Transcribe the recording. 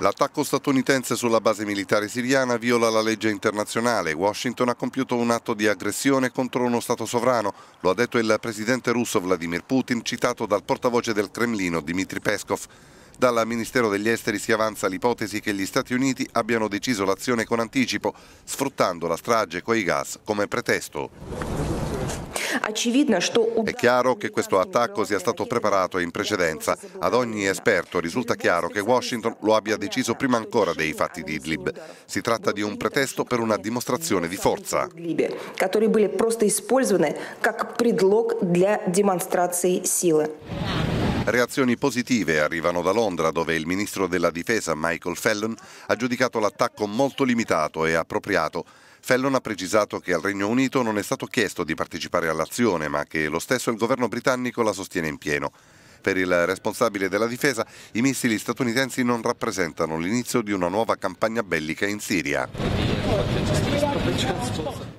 L'attacco statunitense sulla base militare siriana viola la legge internazionale. Washington ha compiuto un atto di aggressione contro uno Stato sovrano, lo ha detto il presidente russo Vladimir Putin, citato dal portavoce del Cremlino Dmitry Peskov. Dal Ministero degli Esteri si avanza l'ipotesi che gli Stati Uniti abbiano deciso l'azione con anticipo, sfruttando la strage coi gas come pretesto. È chiaro che questo attacco sia stato preparato in precedenza. Ad ogni esperto risulta chiaro che Washington lo abbia deciso prima ancora dei fatti di Idlib. Si tratta di un pretesto per una dimostrazione di forza. Reazioni positive arrivano da Londra dove il ministro della difesa Michael Fallon ha giudicato l'attacco molto limitato e appropriato Fellon ha precisato che al Regno Unito non è stato chiesto di partecipare all'azione, ma che lo stesso il governo britannico la sostiene in pieno. Per il responsabile della difesa, i missili statunitensi non rappresentano l'inizio di una nuova campagna bellica in Siria.